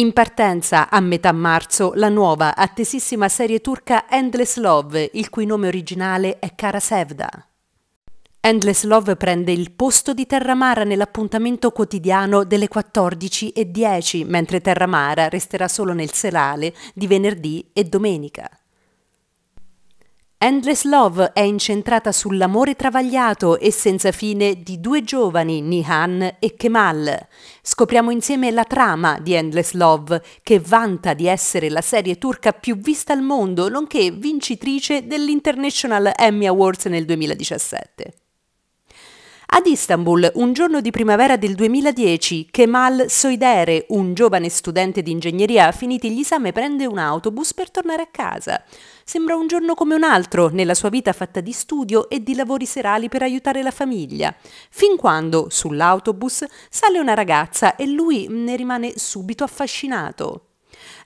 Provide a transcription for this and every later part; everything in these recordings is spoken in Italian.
In partenza a metà marzo la nuova attesissima serie turca Endless Love, il cui nome originale è Cara Sevda. Endless Love prende il posto di Terramara nell'appuntamento quotidiano delle 14.10, mentre Terramara resterà solo nel serale di venerdì e domenica. Endless Love è incentrata sull'amore travagliato e senza fine di due giovani, Nihan e Kemal. Scopriamo insieme la trama di Endless Love, che vanta di essere la serie turca più vista al mondo, nonché vincitrice dell'International Emmy Awards nel 2017. Ad Istanbul, un giorno di primavera del 2010, Kemal Soidere, un giovane studente di ingegneria finiti gli esami, prende un autobus per tornare a casa. Sembra un giorno come un altro nella sua vita fatta di studio e di lavori serali per aiutare la famiglia, fin quando sull'autobus sale una ragazza e lui ne rimane subito affascinato.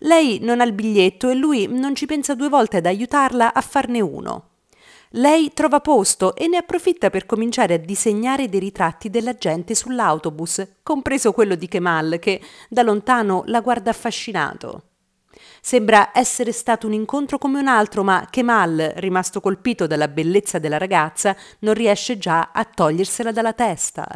Lei non ha il biglietto e lui non ci pensa due volte ad aiutarla a farne uno. Lei trova posto e ne approfitta per cominciare a disegnare dei ritratti della gente sull'autobus, compreso quello di Kemal che da lontano la guarda affascinato. Sembra essere stato un incontro come un altro, ma Kemal, rimasto colpito dalla bellezza della ragazza, non riesce già a togliersela dalla testa.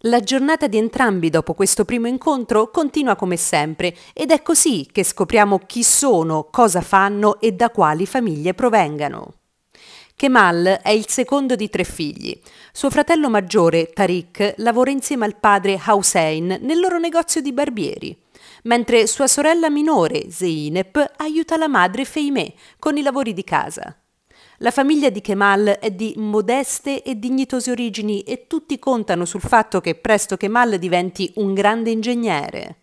La giornata di entrambi dopo questo primo incontro continua come sempre ed è così che scopriamo chi sono, cosa fanno e da quali famiglie provengano. Kemal è il secondo di tre figli. Suo fratello maggiore, Tariq, lavora insieme al padre Hussein nel loro negozio di barbieri, mentre sua sorella minore, Zeynep, aiuta la madre Feime con i lavori di casa. La famiglia di Kemal è di modeste e dignitose origini e tutti contano sul fatto che presto Kemal diventi un grande ingegnere.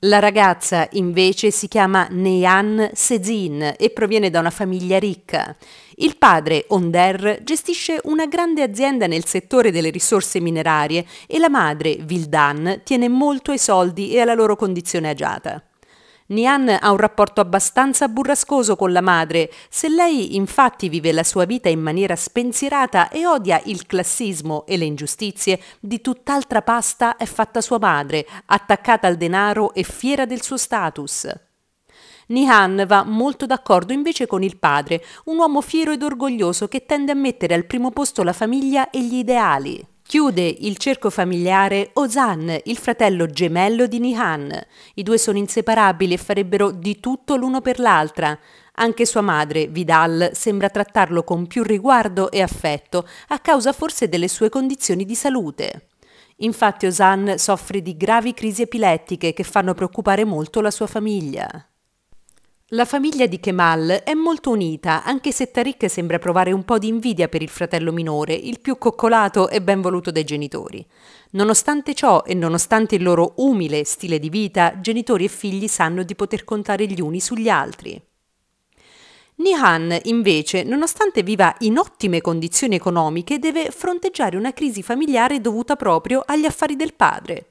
La ragazza invece si chiama Neyan Sezin e proviene da una famiglia ricca. Il padre, Onder, gestisce una grande azienda nel settore delle risorse minerarie e la madre, Vildan, tiene molto ai soldi e alla loro condizione agiata. Nian ha un rapporto abbastanza burrascoso con la madre. Se lei infatti vive la sua vita in maniera spensierata e odia il classismo e le ingiustizie, di tutt'altra pasta è fatta sua madre, attaccata al denaro e fiera del suo status. Nihan va molto d'accordo invece con il padre, un uomo fiero ed orgoglioso che tende a mettere al primo posto la famiglia e gli ideali. Chiude il cerco familiare Ozan, il fratello gemello di Nihan. I due sono inseparabili e farebbero di tutto l'uno per l'altra. Anche sua madre, Vidal, sembra trattarlo con più riguardo e affetto, a causa forse delle sue condizioni di salute. Infatti Ozan soffre di gravi crisi epilettiche che fanno preoccupare molto la sua famiglia. La famiglia di Kemal è molto unita, anche se Tariq sembra provare un po' di invidia per il fratello minore, il più coccolato e ben voluto dai genitori. Nonostante ciò e nonostante il loro umile stile di vita, genitori e figli sanno di poter contare gli uni sugli altri. Nihan, invece, nonostante viva in ottime condizioni economiche, deve fronteggiare una crisi familiare dovuta proprio agli affari del padre.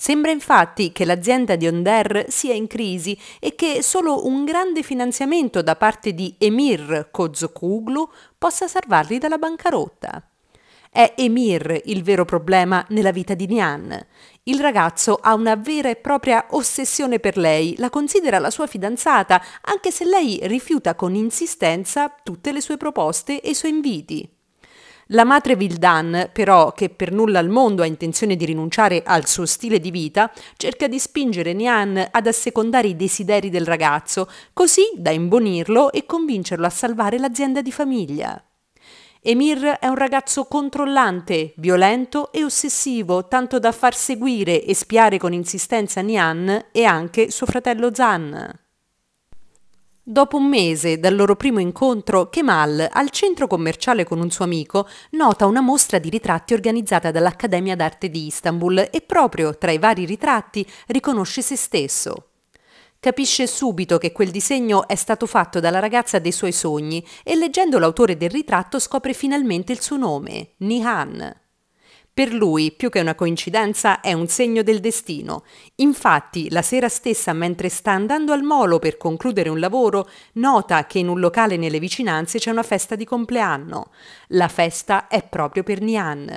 Sembra infatti che l'azienda di Onder sia in crisi e che solo un grande finanziamento da parte di Emir Kozokuglu possa salvarli dalla bancarotta. È Emir il vero problema nella vita di Nian. Il ragazzo ha una vera e propria ossessione per lei, la considera la sua fidanzata, anche se lei rifiuta con insistenza tutte le sue proposte e i suoi inviti. La madre Vildan, però, che per nulla al mondo ha intenzione di rinunciare al suo stile di vita, cerca di spingere Nian ad assecondare i desideri del ragazzo, così da imbonirlo e convincerlo a salvare l'azienda di famiglia. Emir è un ragazzo controllante, violento e ossessivo, tanto da far seguire e spiare con insistenza Nian e anche suo fratello Zan. Dopo un mese dal loro primo incontro, Kemal, al centro commerciale con un suo amico, nota una mostra di ritratti organizzata dall'Accademia d'Arte di Istanbul e proprio tra i vari ritratti riconosce se stesso. Capisce subito che quel disegno è stato fatto dalla ragazza dei suoi sogni e leggendo l'autore del ritratto scopre finalmente il suo nome, Nihan. Per lui, più che una coincidenza, è un segno del destino. Infatti, la sera stessa, mentre sta andando al molo per concludere un lavoro, nota che in un locale nelle vicinanze c'è una festa di compleanno. La festa è proprio per Nian.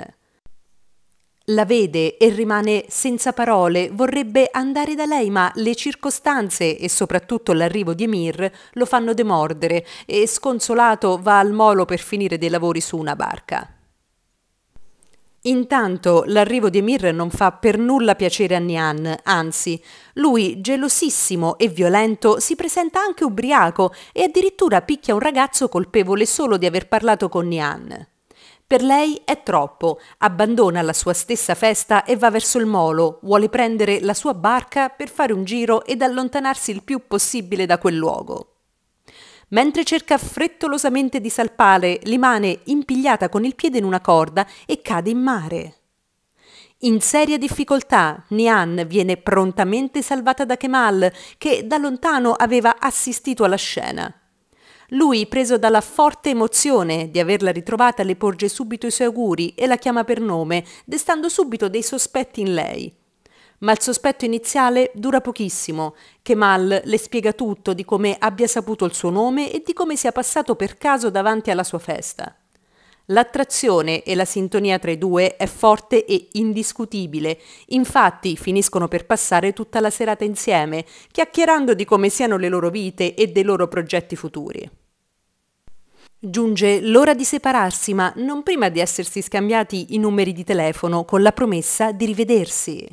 La vede e rimane senza parole, vorrebbe andare da lei, ma le circostanze e soprattutto l'arrivo di Emir lo fanno demordere e sconsolato va al molo per finire dei lavori su una barca. Intanto l'arrivo di Emir non fa per nulla piacere a Nian, anzi, lui, gelosissimo e violento, si presenta anche ubriaco e addirittura picchia un ragazzo colpevole solo di aver parlato con Nian. Per lei è troppo, abbandona la sua stessa festa e va verso il molo, vuole prendere la sua barca per fare un giro ed allontanarsi il più possibile da quel luogo. Mentre cerca frettolosamente di salpare, rimane impigliata con il piede in una corda e cade in mare. In seria difficoltà, Nian viene prontamente salvata da Kemal, che da lontano aveva assistito alla scena. Lui, preso dalla forte emozione di averla ritrovata, le porge subito i suoi auguri e la chiama per nome, destando subito dei sospetti in lei ma il sospetto iniziale dura pochissimo, che Mal le spiega tutto di come abbia saputo il suo nome e di come sia passato per caso davanti alla sua festa. L'attrazione e la sintonia tra i due è forte e indiscutibile, infatti finiscono per passare tutta la serata insieme, chiacchierando di come siano le loro vite e dei loro progetti futuri. Giunge l'ora di separarsi, ma non prima di essersi scambiati i numeri di telefono con la promessa di rivedersi.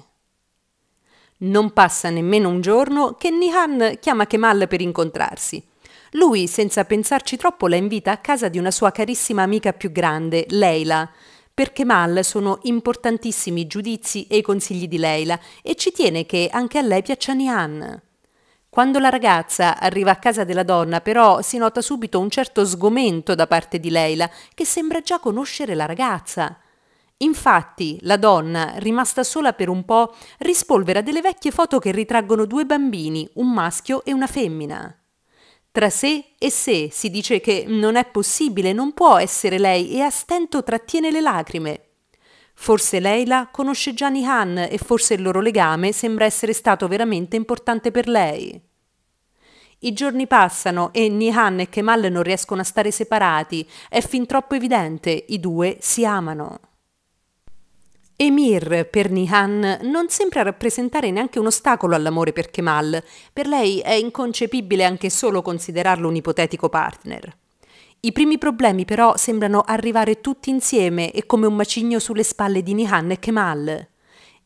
Non passa nemmeno un giorno che Nihan chiama Kemal per incontrarsi. Lui, senza pensarci troppo, la invita a casa di una sua carissima amica più grande, Leila. Per Kemal sono importantissimi i giudizi e i consigli di Leila e ci tiene che anche a lei piaccia Nihan. Quando la ragazza arriva a casa della donna, però, si nota subito un certo sgomento da parte di Leila, che sembra già conoscere la ragazza. Infatti, la donna, rimasta sola per un po', rispolvera delle vecchie foto che ritraggono due bambini, un maschio e una femmina. Tra sé e sé si dice che non è possibile, non può essere lei e a stento trattiene le lacrime. Forse Leila conosce Gianni Han e forse il loro legame sembra essere stato veramente importante per lei. I giorni passano e Nihan e Kemal non riescono a stare separati, è fin troppo evidente, i due si amano. Emir per Nihan non sembra rappresentare neanche un ostacolo all'amore per Kemal, per lei è inconcepibile anche solo considerarlo un ipotetico partner. I primi problemi però sembrano arrivare tutti insieme e come un macigno sulle spalle di Nihan e Kemal.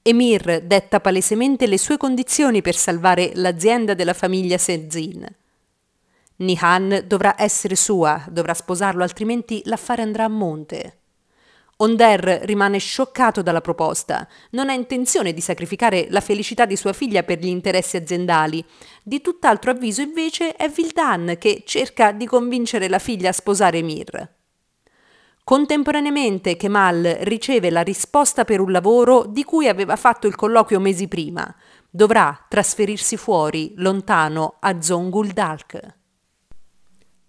Emir detta palesemente le sue condizioni per salvare l'azienda della famiglia Senzin. Nihan dovrà essere sua, dovrà sposarlo altrimenti l'affare andrà a monte. Onder rimane scioccato dalla proposta. Non ha intenzione di sacrificare la felicità di sua figlia per gli interessi aziendali. Di tutt'altro avviso invece è Vildan che cerca di convincere la figlia a sposare Mir. Contemporaneamente Kemal riceve la risposta per un lavoro di cui aveva fatto il colloquio mesi prima. Dovrà trasferirsi fuori, lontano, a Zonguldalk.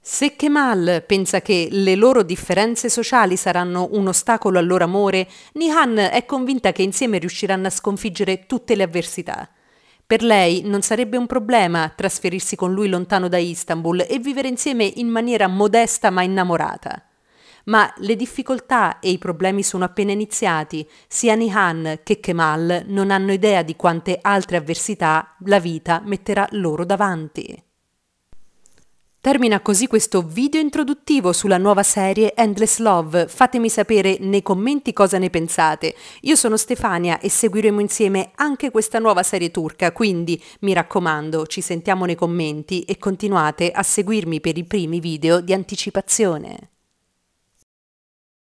Se Kemal pensa che le loro differenze sociali saranno un ostacolo al loro amore, Nihan è convinta che insieme riusciranno a sconfiggere tutte le avversità. Per lei non sarebbe un problema trasferirsi con lui lontano da Istanbul e vivere insieme in maniera modesta ma innamorata. Ma le difficoltà e i problemi sono appena iniziati, sia Nihan che Kemal non hanno idea di quante altre avversità la vita metterà loro davanti. Termina così questo video introduttivo sulla nuova serie Endless Love. Fatemi sapere nei commenti cosa ne pensate. Io sono Stefania e seguiremo insieme anche questa nuova serie turca, quindi mi raccomando, ci sentiamo nei commenti e continuate a seguirmi per i primi video di anticipazione.